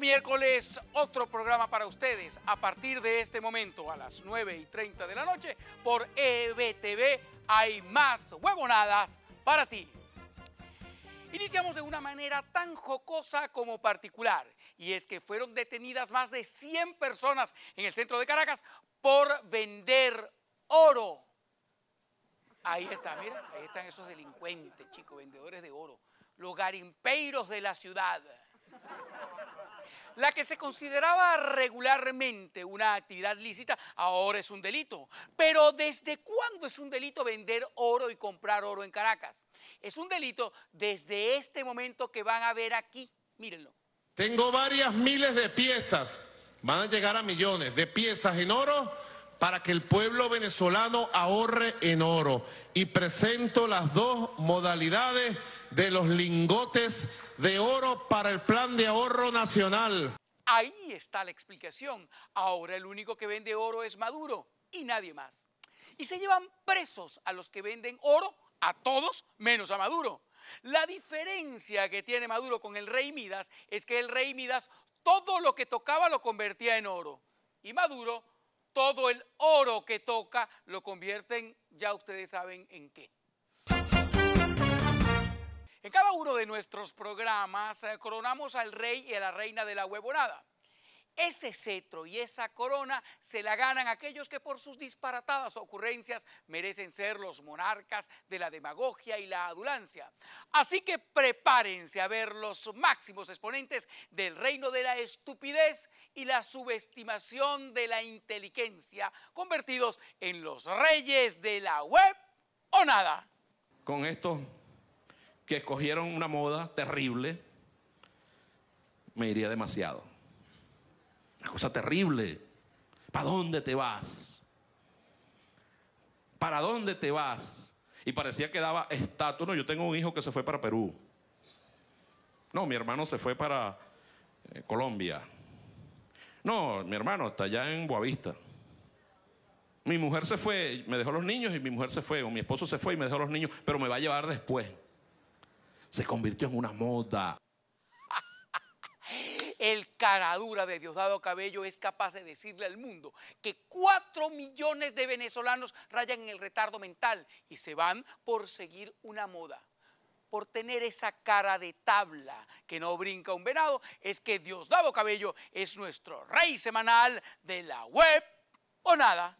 miércoles, otro programa para ustedes a partir de este momento a las 9 y 30 de la noche por EBTV. Hay más huevonadas para ti. Iniciamos de una manera tan jocosa como particular, y es que fueron detenidas más de 100 personas en el centro de Caracas por vender oro. Ahí está, mira, ahí están esos delincuentes, chicos, vendedores de oro, los garimpeiros de la ciudad. La que se consideraba regularmente una actividad lícita ahora es un delito. Pero ¿desde cuándo es un delito vender oro y comprar oro en Caracas? Es un delito desde este momento que van a ver aquí. Mírenlo. Tengo varias miles de piezas, van a llegar a millones de piezas en oro para que el pueblo venezolano ahorre en oro. Y presento las dos modalidades de los lingotes de oro para el plan de ahorro nacional. Ahí está la explicación. Ahora el único que vende oro es Maduro y nadie más. Y se llevan presos a los que venden oro, a todos menos a Maduro. La diferencia que tiene Maduro con el rey Midas es que el rey Midas todo lo que tocaba lo convertía en oro. Y Maduro todo el oro que toca lo convierten, ya ustedes saben en qué. En cada uno de nuestros programas eh, coronamos al rey y a la reina de la huevonada. Ese cetro y esa corona se la ganan aquellos que por sus disparatadas ocurrencias merecen ser los monarcas de la demagogia y la adulancia. Así que prepárense a ver los máximos exponentes del reino de la estupidez y la subestimación de la inteligencia, convertidos en los reyes de la web o nada. Con esto que escogieron una moda terrible, me iría demasiado. Una cosa terrible. ¿Para dónde te vas? ¿Para dónde te vas? Y parecía que daba estatus. No, yo tengo un hijo que se fue para Perú. No, mi hermano se fue para eh, Colombia. No, mi hermano está allá en Boavista. Mi mujer se fue, me dejó los niños y mi mujer se fue, o mi esposo se fue y me dejó los niños, pero me va a llevar después se convirtió en una moda. El caradura de Diosdado Cabello es capaz de decirle al mundo que cuatro millones de venezolanos rayan en el retardo mental y se van por seguir una moda. Por tener esa cara de tabla que no brinca un venado, es que Diosdado Cabello es nuestro rey semanal de la web o nada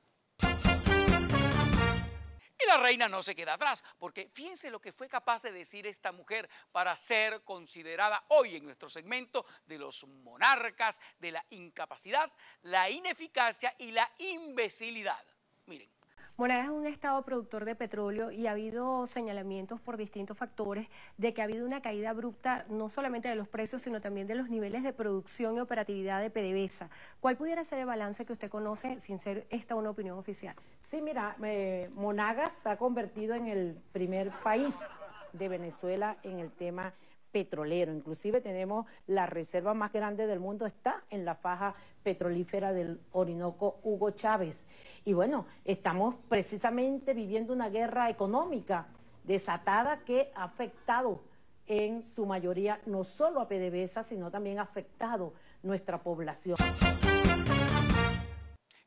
la reina no se queda atrás, porque fíjense lo que fue capaz de decir esta mujer para ser considerada hoy en nuestro segmento de los monarcas, de la incapacidad, la ineficacia y la imbecilidad. Miren. Monagas es un estado productor de petróleo y ha habido señalamientos por distintos factores de que ha habido una caída abrupta no solamente de los precios, sino también de los niveles de producción y operatividad de PDVSA. ¿Cuál pudiera ser el balance que usted conoce sin ser esta una opinión oficial? Sí, mira, eh, Monagas se ha convertido en el primer país de Venezuela en el tema petrolero. Inclusive tenemos la reserva más grande del mundo, está en la faja petrolífera del Orinoco Hugo Chávez. Y bueno, estamos precisamente viviendo una guerra económica desatada que ha afectado en su mayoría no solo a PDVSA, sino también ha afectado nuestra población.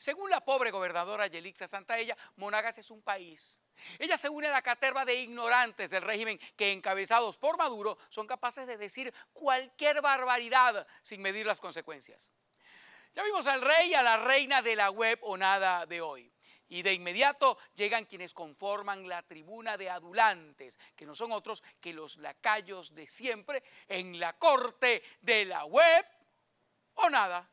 Según la pobre gobernadora Yelixa Santaella, Monagas es un país. Ella se une a la caterva de ignorantes del régimen que, encabezados por Maduro, son capaces de decir cualquier barbaridad sin medir las consecuencias. Ya vimos al rey y a la reina de la web o nada de hoy. Y de inmediato llegan quienes conforman la tribuna de adulantes, que no son otros que los lacayos de siempre en la corte de la web o nada.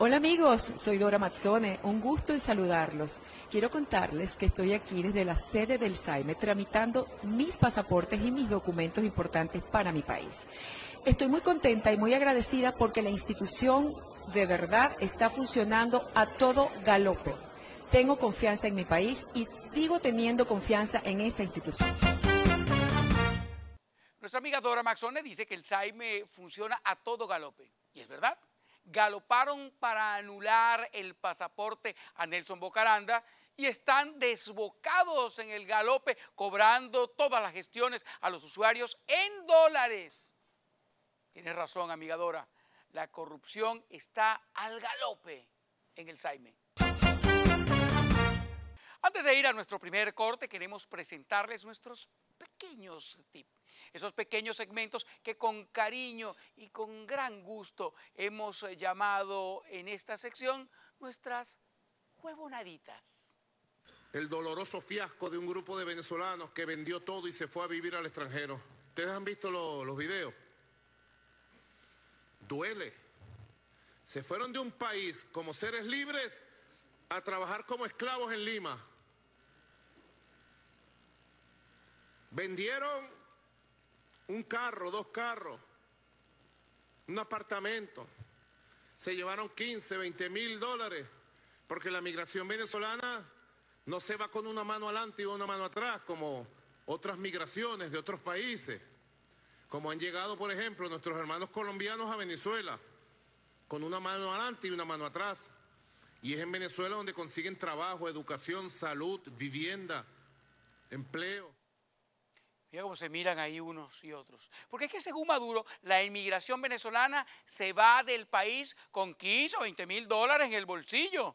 Hola amigos, soy Dora Mazzone, un gusto en saludarlos. Quiero contarles que estoy aquí desde la sede del SAIME tramitando mis pasaportes y mis documentos importantes para mi país. Estoy muy contenta y muy agradecida porque la institución de verdad está funcionando a todo galope. Tengo confianza en mi país y sigo teniendo confianza en esta institución. Nuestra amiga Dora Maxone dice que el Saime funciona a todo galope. Y es verdad. Galoparon para anular el pasaporte a Nelson Bocaranda y están desbocados en el galope, cobrando todas las gestiones a los usuarios en dólares. Tienes razón, amiga Dora. La corrupción está al galope en el Saime. Antes de ir a nuestro primer corte, queremos presentarles nuestros pequeños tips, esos pequeños segmentos que con cariño y con gran gusto hemos eh, llamado en esta sección nuestras huevonaditas. El doloroso fiasco de un grupo de venezolanos que vendió todo y se fue a vivir al extranjero. ¿Ustedes han visto los videos? Duele. Se fueron de un país como seres libres a trabajar como esclavos en Lima. Vendieron un carro, dos carros, un apartamento. Se llevaron 15, 20 mil dólares, porque la migración venezolana no se va con una mano adelante y una mano atrás, como otras migraciones de otros países, como han llegado, por ejemplo, nuestros hermanos colombianos a Venezuela, con una mano adelante y una mano atrás. Y es en Venezuela donde consiguen trabajo, educación, salud, vivienda, empleo. Mira cómo se miran ahí unos y otros. Porque es que según Maduro, la inmigración venezolana se va del país con 15 o 20 mil dólares en el bolsillo.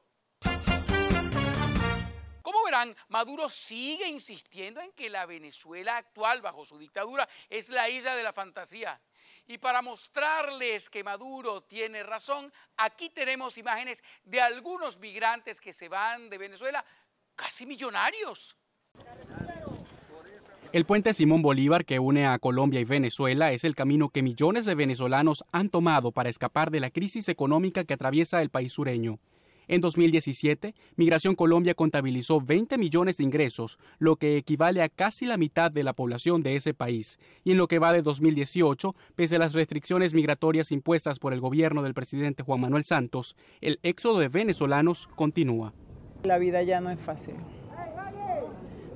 Como verán, Maduro sigue insistiendo en que la Venezuela actual bajo su dictadura es la isla de la fantasía. Y para mostrarles que Maduro tiene razón, aquí tenemos imágenes de algunos migrantes que se van de Venezuela casi millonarios. El puente Simón Bolívar que une a Colombia y Venezuela es el camino que millones de venezolanos han tomado para escapar de la crisis económica que atraviesa el país sureño. En 2017, Migración Colombia contabilizó 20 millones de ingresos, lo que equivale a casi la mitad de la población de ese país. Y en lo que va de 2018, pese a las restricciones migratorias impuestas por el gobierno del presidente Juan Manuel Santos, el éxodo de venezolanos continúa. La vida ya no es fácil.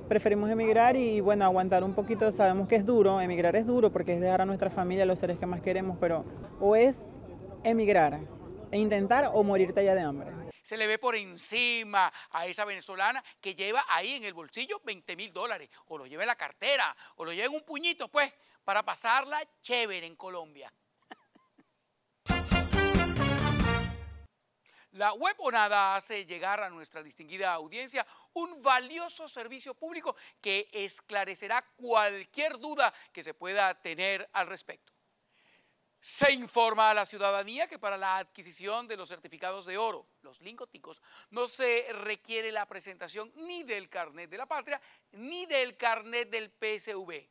Preferimos emigrar y bueno, aguantar un poquito, sabemos que es duro, emigrar es duro porque es dejar a nuestra familia, los seres que más queremos, pero o es emigrar e intentar o morirte allá de hambre se le ve por encima a esa venezolana que lleva ahí en el bolsillo 20 mil dólares, o lo lleva en la cartera, o lo lleva en un puñito, pues, para pasarla chévere en Colombia. La web hace llegar a nuestra distinguida audiencia un valioso servicio público que esclarecerá cualquier duda que se pueda tener al respecto. Se informa a la ciudadanía que para la adquisición de los certificados de oro, los lingoticos, no se requiere la presentación ni del carnet de la patria ni del carnet del PSV.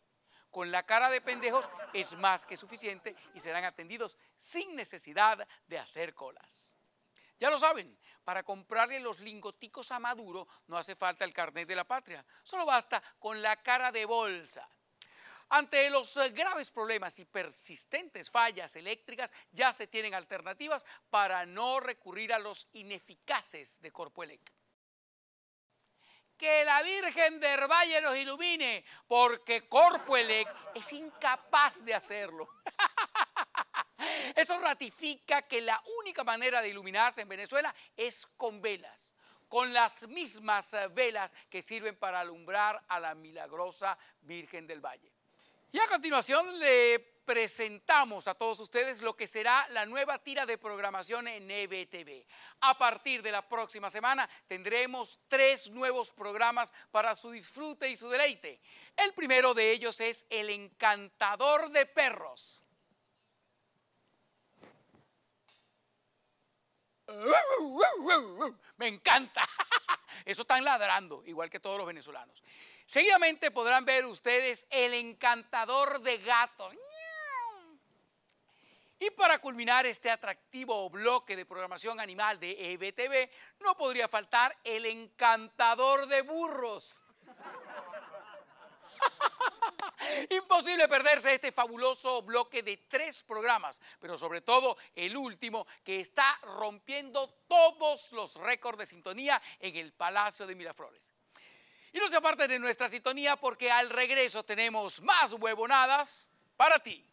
Con la cara de pendejos es más que suficiente y serán atendidos sin necesidad de hacer colas. Ya lo saben, para comprarle los lingoticos a Maduro no hace falta el carnet de la patria, solo basta con la cara de bolsa ante los eh, graves problemas y persistentes fallas eléctricas, ya se tienen alternativas para no recurrir a los ineficaces de Corpoelec. Que la Virgen del Valle nos ilumine, porque Corpoelec es incapaz de hacerlo. Eso ratifica que la única manera de iluminarse en Venezuela es con velas, con las mismas eh, velas que sirven para alumbrar a la milagrosa Virgen del Valle. Y a continuación le presentamos a todos ustedes lo que será la nueva tira de programación en EBTV. A partir de la próxima semana tendremos tres nuevos programas para su disfrute y su deleite. El primero de ellos es El Encantador de Perros. Me encanta. Eso están ladrando, igual que todos los venezolanos. Seguidamente podrán ver ustedes el encantador de gatos. Y para culminar este atractivo bloque de programación animal de EBTV, no podría faltar el encantador de burros. Imposible perderse este fabuloso bloque de tres programas, pero sobre todo el último que está rompiendo todos los récords de sintonía en el Palacio de Miraflores. Y no se aparten de nuestra sintonía porque al regreso tenemos más huevonadas para ti.